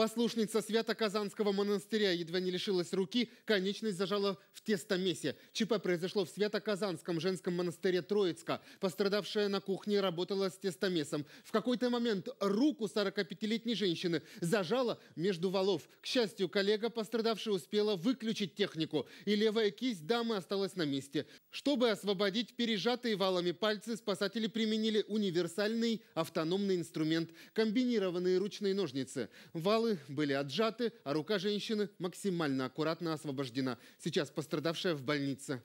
Послушница Свято-Казанского монастыря едва не лишилась руки, конечность зажала в тестомесе. ЧП произошло в Свято-Казанском женском монастыре Троицка. Пострадавшая на кухне работала с тестомесом. В какой-то момент руку 45-летней женщины зажала между валов. К счастью, коллега пострадавшей успела выключить технику, и левая кисть дамы осталась на месте. Чтобы освободить пережатые валами пальцы, спасатели применили универсальный автономный инструмент – комбинированные ручные ножницы. Валы Инициалы были отжаты, а рука женщины максимально аккуратно освобождена. Сейчас пострадавшая в больнице.